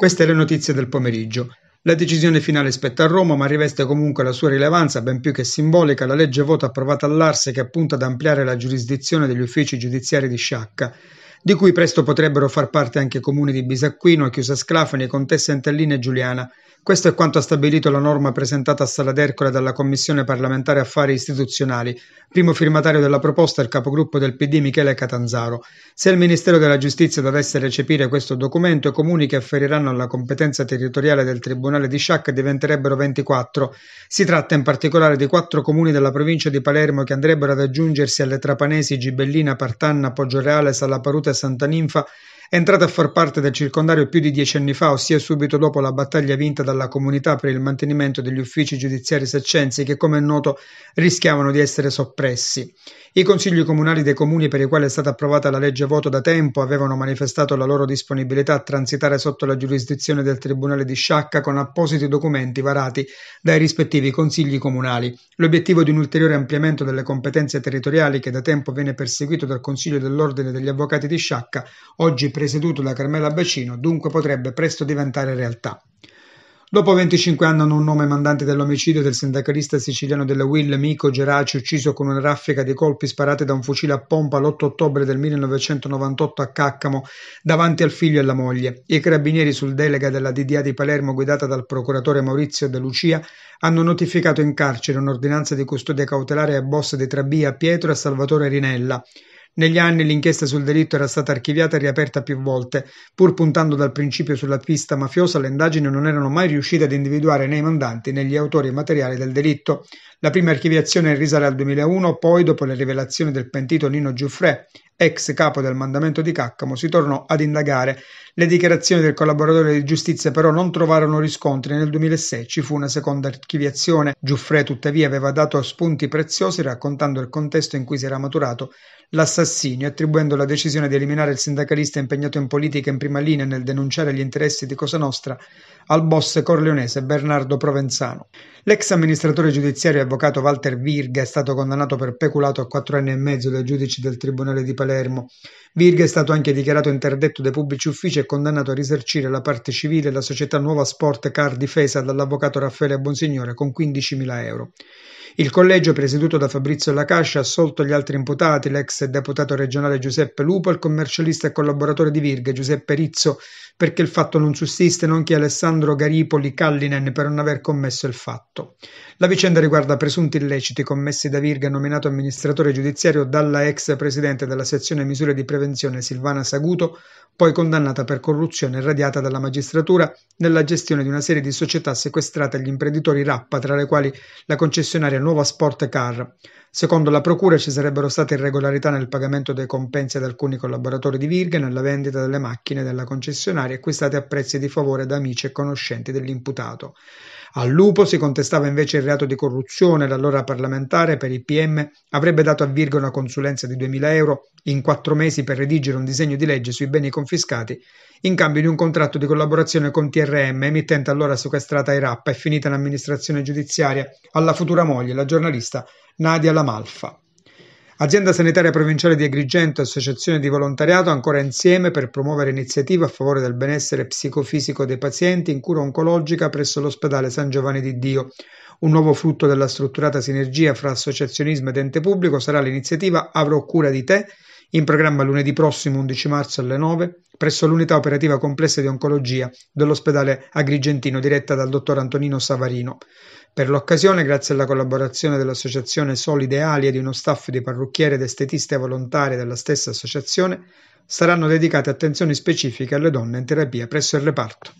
Queste le notizie del pomeriggio. La decisione finale spetta a Roma, ma riveste comunque la sua rilevanza, ben più che simbolica, la legge vota approvata all'Arse che punta ad ampliare la giurisdizione degli uffici giudiziari di Sciacca di cui presto potrebbero far parte anche i comuni di Bisacquino, Chiusa Sclafani, Contessa Entellina e Giuliana. Questo è quanto ha stabilito la norma presentata a Sala d'Ercole dalla Commissione parlamentare affari istituzionali, primo firmatario della proposta è il capogruppo del PD Michele Catanzaro. Se il Ministero della Giustizia dovesse recepire questo documento, i comuni che afferiranno alla competenza territoriale del Tribunale di Sciac diventerebbero 24. Si tratta in particolare di quattro comuni della provincia di Palermo che andrebbero ad aggiungersi alle Trapanesi, Gibellina, Partanna, Poggioreale, Sala Salaparuta Santa Ninfa Entrata a far parte del circondario più di dieci anni fa, ossia subito dopo la battaglia vinta dalla comunità per il mantenimento degli uffici giudiziari saccensi che, come è noto, rischiavano di essere soppressi. I consigli comunali dei comuni per i quali è stata approvata la legge voto da tempo avevano manifestato la loro disponibilità a transitare sotto la giurisdizione del Tribunale di Sciacca con appositi documenti varati dai rispettivi consigli comunali. L'obiettivo di un ulteriore ampliamento delle competenze territoriali che da tempo viene perseguito dal Consiglio dell'Ordine degli Avvocati di Sciacca, oggi presieduto da Carmela Bacino, dunque potrebbe presto diventare realtà. Dopo 25 anni hanno un nome mandante dell'omicidio del sindacalista siciliano della Will Mico Geraci, ucciso con una raffica di colpi sparate da un fucile a pompa l'8 ottobre del 1998 a Caccamo davanti al figlio e alla moglie. I carabinieri sul delega della DDA di Palermo guidata dal procuratore Maurizio De Lucia hanno notificato in carcere un'ordinanza di custodia cautelare a boss di Trabia, Pietro e Salvatore Rinella negli anni l'inchiesta sul delitto era stata archiviata e riaperta più volte. Pur puntando dal principio sulla pista mafiosa, le indagini non erano mai riuscite ad individuare né i mandanti né gli autori materiali del delitto. La prima archiviazione risale al 2001, poi dopo le rivelazioni del pentito Nino Giuffrè, ex capo del mandamento di Caccamo, si tornò ad indagare. Le dichiarazioni del collaboratore di giustizia però non trovarono riscontri. e Nel 2006 ci fu una seconda archiviazione. Giuffre tuttavia aveva dato spunti preziosi raccontando il contesto in cui si era maturato l'assassinio, attribuendo la decisione di eliminare il sindacalista impegnato in politica in prima linea nel denunciare gli interessi di Cosa Nostra al boss corleonese Bernardo Provenzano. L'ex amministratore giudiziario e avvocato Walter Virga è stato condannato per peculato a quattro anni e mezzo dai giudici del Tribunale di Palermo. Virga è stato anche dichiarato interdetto dai pubblici uffici e condannato a risarcire la parte civile la società Nuova Sport Car difesa dall'avvocato Raffaele Bonsignore con 15.000 euro. Il collegio, presieduto da Fabrizio Lacascia, ha assolto gli altri imputati, l'ex deputato regionale Giuseppe Lupo, il commercialista e collaboratore di Virga Giuseppe Rizzo, perché il fatto non sussiste, nonché Alessandro Garipoli Callinen per non aver commesso il fatto. La vicenda riguarda presunti illeciti commessi da Virga, nominato amministratore giudiziario dalla ex presidente della sezione misure di prevenzione Silvana Saguto, poi condannata per per corruzione radiata dalla magistratura nella gestione di una serie di società sequestrate agli imprenditori Rappa, tra le quali la concessionaria Nuova Sport Car. Secondo la procura ci sarebbero state irregolarità nel pagamento dei compensi ad alcuni collaboratori di Virga nella vendita delle macchine della concessionaria acquistate a prezzi di favore da amici e conoscenti dell'imputato. Al Lupo si contestava invece il reato di corruzione, l'allora parlamentare per il PM avrebbe dato a Virgo una consulenza di 2.000 euro in quattro mesi per redigere un disegno di legge sui beni confiscati in cambio di un contratto di collaborazione con TRM, emittente allora sequestrata ai RAP e finita in amministrazione giudiziaria, alla futura moglie, la giornalista Nadia Lamalfa. Azienda sanitaria provinciale di Agrigento e associazione di volontariato ancora insieme per promuovere iniziative a favore del benessere psicofisico dei pazienti in cura oncologica presso l'ospedale San Giovanni di Dio. Un nuovo frutto della strutturata sinergia fra associazionismo ed ente pubblico sarà l'iniziativa Avrò cura di te in programma lunedì prossimo 11 marzo alle 9 presso l'unità operativa complessa di oncologia dell'ospedale agrigentino diretta dal dottor Antonino Savarino. Per l'occasione, grazie alla collaborazione dell'associazione Solide Ali e di uno staff di parrucchiere ed estetiste volontari della stessa associazione, saranno dedicate attenzioni specifiche alle donne in terapia presso il reparto.